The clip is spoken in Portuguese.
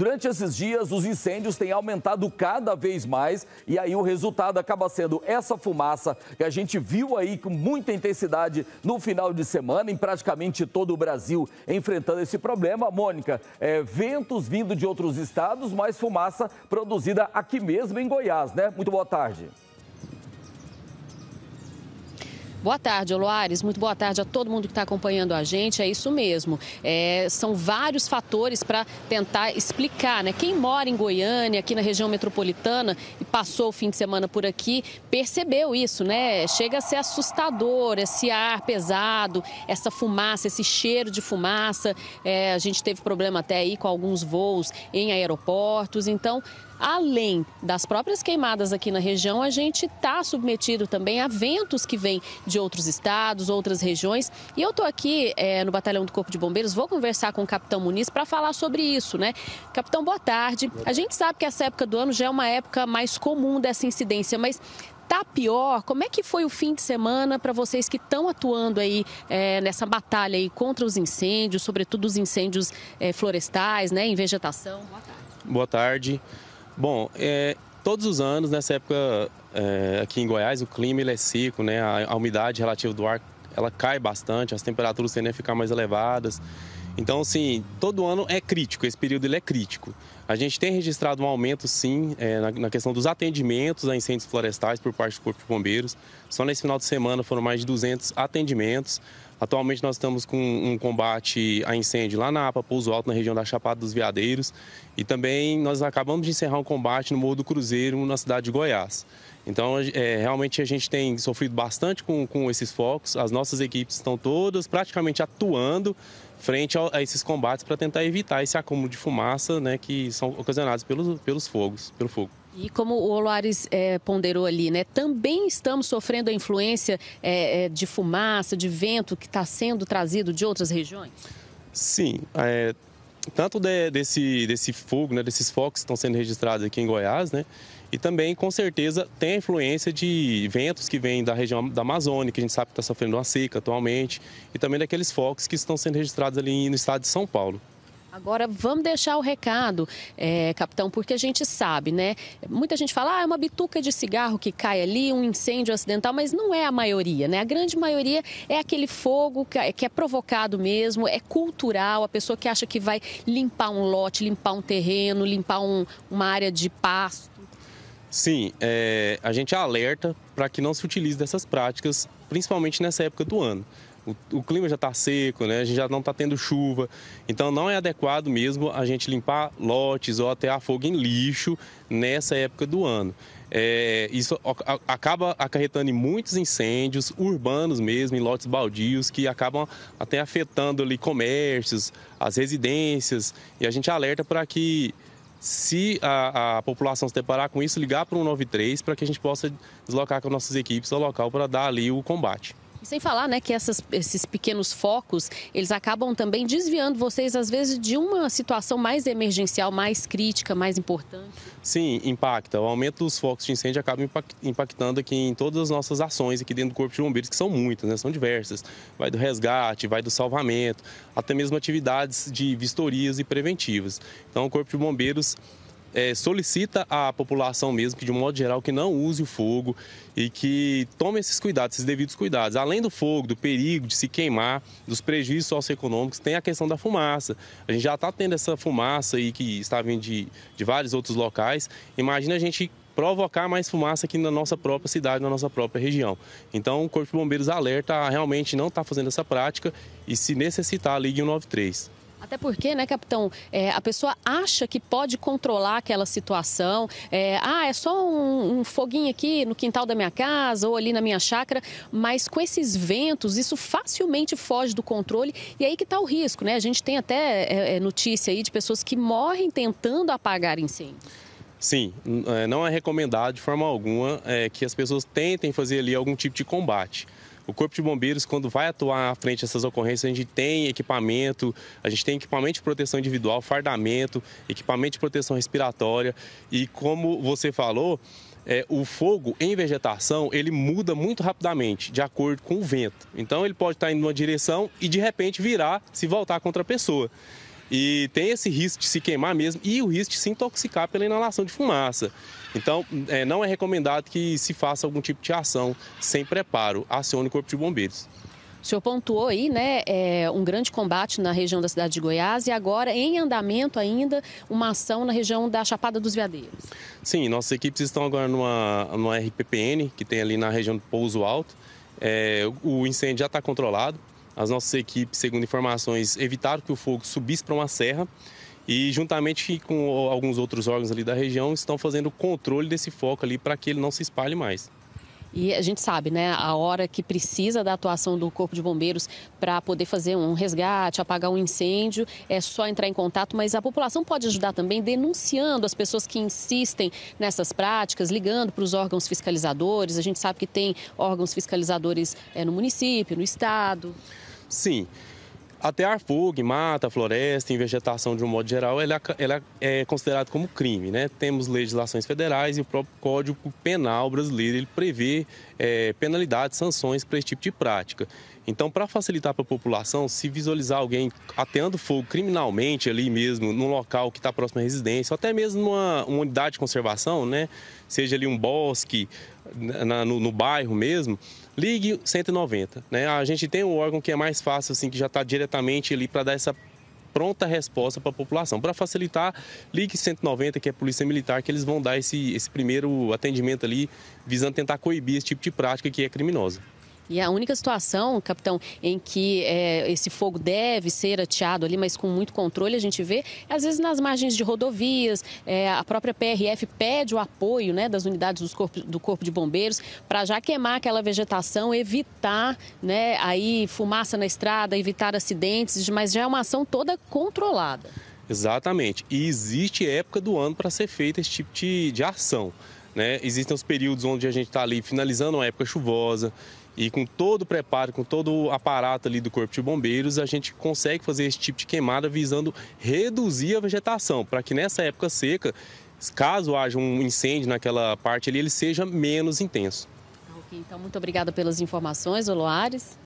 Durante esses dias, os incêndios têm aumentado cada vez mais e aí o resultado acaba sendo essa fumaça que a gente viu aí com muita intensidade no final de semana, em praticamente todo o Brasil, enfrentando esse problema. Mônica, é, ventos vindo de outros estados, mas fumaça produzida aqui mesmo em Goiás, né? Muito boa tarde. Boa tarde, Oloares. Muito boa tarde a todo mundo que está acompanhando a gente. É isso mesmo. É, são vários fatores para tentar explicar, né? Quem mora em Goiânia, aqui na região metropolitana e passou o fim de semana por aqui, percebeu isso, né? Chega a ser assustador esse ar pesado, essa fumaça, esse cheiro de fumaça. É, a gente teve problema até aí com alguns voos em aeroportos. Então, Além das próprias queimadas aqui na região, a gente está submetido também a ventos que vêm de outros estados, outras regiões. E eu estou aqui é, no Batalhão do Corpo de Bombeiros, vou conversar com o Capitão Muniz para falar sobre isso, né? Capitão, boa tarde. A gente sabe que essa época do ano já é uma época mais comum dessa incidência, mas tá pior? Como é que foi o fim de semana para vocês que estão atuando aí é, nessa batalha aí contra os incêndios, sobretudo os incêndios é, florestais, né, em vegetação? Boa tarde. Boa tarde. Bom, é, todos os anos, nessa época é, aqui em Goiás, o clima ele é seco, né? A, a, umidade relativa do ar ela cai bastante, as temperaturas tendem a ficar mais elevadas. Então, assim, todo ano é crítico, esse período ele é crítico. A gente tem registrado um aumento, sim, é, na, na, questão dos atendimentos a incêndios florestais por parte do Corpo de Bombeiros. Só nesse final de semana foram mais de 200 atendimentos. Atualmente nós estamos com um combate a incêndio lá na APA, Pouso Alto, na região da Chapada dos Veadeiros. E também nós acabamos de encerrar um combate no Morro do Cruzeiro, na cidade de Goiás. Então, é, realmente a gente tem sofrido bastante com, com esses focos. As nossas equipes estão todas praticamente atuando frente a, a esses combates para tentar evitar esse acúmulo de fumaça né, que são ocasionados pelos, pelos fogos, pelo fogo. E como o Olares é, ponderou ali, né, também estamos sofrendo a influência é, é de fumaça, de vento que está sendo trazido de outras regiões? Sim, é, tanto de, desse, desse fogo, né, desses focos que estão sendo registrados aqui em Goiás, né, e também, com certeza, tem a influência de ventos que vêm da região da Amazônia, que a gente sabe que está sofrendo uma seca atualmente, e também daqueles focos que estão sendo registrados ali no estado de São Paulo. Agora vamos deixar o recado, é, capitão, porque a gente sabe, né? Muita gente fala, ah, é uma bituca de cigarro que cai ali, um incêndio acidental, mas não é a maioria, né? A grande maioria é aquele fogo que é, é provocado mesmo, é cultural, a pessoa que acha que vai limpar um lote, limpar um terreno, limpar um, uma área de pasto. Sim, é, a gente alerta para que não se utilize dessas práticas, principalmente nessa época do ano. O, o clima já está seco, né? a gente já não está tendo chuva, então não é adequado mesmo a gente limpar lotes ou até afogo em lixo nessa época do ano. É, isso acaba acarretando em muitos incêndios urbanos mesmo, em lotes baldios, que acabam até afetando ali comércios, as residências, e a gente alerta para que se a, a, população se deparar com isso, ligar para o 193 para que a gente possa deslocar com nossas equipes ao local para dar ali o combate. E sem falar, né, que essas, esses pequenos focos, eles acabam também desviando vocês, às vezes, de uma situação mais emergencial, mais crítica, mais importante. Sim, impacta. O aumento dos focos de incêndio acaba impactando aqui em todas as nossas ações aqui dentro do Corpo de Bombeiros, que são muitas, né, são diversas. Vai do resgate, vai do salvamento, até mesmo atividades de vistorias e preventivas. Então, o Corpo de Bombeiros é, solicita à população mesmo, que de um modo geral, que não use o fogo e que tome esses cuidados, esses devidos cuidados. Além do fogo, do perigo de se queimar, dos prejuízos socioeconômicos, tem a questão da fumaça. A gente já está tendo essa fumaça aí que está vindo de, de vários outros locais. Imagina a gente provocar mais fumaça aqui na nossa própria cidade, na nossa própria região. Então, o Corpo de Bombeiros alerta realmente não está fazendo essa prática e, se necessitar, ligue 193. Até porque, né, capitão, é, a pessoa acha que pode controlar aquela situação. É, ah, é só um, um, foguinho aqui no quintal da minha casa ou ali na minha chácara, mas com esses ventos, isso facilmente foge do controle e aí que está o risco, né? A gente tem até é, é, notícia aí de pessoas que morrem tentando apagar incêndio. Sim, é, não é recomendado de forma alguma é, que as pessoas tentem fazer ali algum tipo de combate o Corpo de Bombeiros, quando vai atuar à frente dessas ocorrências, a gente tem equipamento, a gente tem equipamento de proteção individual, fardamento, equipamento de proteção respiratória. E como você falou, é, o fogo em vegetação ele muda muito rapidamente de acordo com o vento. Então ele pode estar indo uma direção e de repente virar se voltar contra a pessoa. E tem esse risco de se queimar mesmo e o risco de se intoxicar pela inalação de fumaça. Então, é, não é recomendado que se faça algum tipo de ação sem preparo. Acione o Corpo de Bombeiros. O senhor pontuou aí, né, é, um grande combate na região da cidade de Goiás e agora em andamento ainda uma ação na região da Chapada dos Veadeiros. Sim, nossas equipes estão agora numa, numa RPPN que tem ali na região do Pouso Alto. É, o incêndio já está controlado. As nossas equipes, segundo informações, evitaram que o fogo subisse para uma serra e, juntamente com alguns outros órgãos ali da região, estão fazendo o controle desse foco ali para que ele não se espalhe mais. E a gente sabe, né, a hora que precisa da atuação do Corpo de Bombeiros para poder fazer um resgate, apagar um incêndio, é só entrar em contato, mas a população pode ajudar também denunciando as pessoas que insistem nessas práticas, ligando para os órgãos fiscalizadores. A gente sabe que tem órgãos fiscalizadores é, no município, no estado. Sim fogo em mata, floresta, em vegetação de um modo geral, ela, é ela é considerado como crime, né? Temos legislações federais e o próprio Código Penal brasileiro ele prevê é, penalidades, sanções para esse tipo de prática. Então, para facilitar para a população, se visualizar alguém ateando fogo criminalmente ali mesmo, num local que está próximo à residência, ou até mesmo numa uma unidade de conservação, né? Seja ali um bosque, na, no, no, bairro mesmo, ligue 190. Né? A gente tem um órgão que é mais fácil, assim, que já está diretamente ali para dar essa pronta resposta para a população. Para facilitar, ligue 190, que é a Polícia Militar, que eles vão dar esse, esse primeiro atendimento ali, visando tentar coibir esse tipo de prática que é criminosa. E a única situação, capitão, em que é, esse fogo deve ser ateado ali, mas com muito controle, a gente vê, é, às vezes nas margens de rodovias, é, a própria PRF pede o apoio né, das unidades dos corpos, do Corpo de Bombeiros para já queimar aquela vegetação, evitar né, aí fumaça na estrada, evitar acidentes, mas já é uma ação toda controlada. Exatamente. E existe época do ano para ser feita esse tipo de, de ação. Né? Existem os períodos onde a gente está ali finalizando uma época chuvosa, e com todo o preparo, com todo o aparato ali do Corpo de Bombeiros, a gente consegue fazer esse tipo de queimada visando reduzir a vegetação, para que nessa época seca, caso haja um incêndio naquela parte ali, ele seja menos intenso. Ok, então muito obrigada pelas informações, Oloares.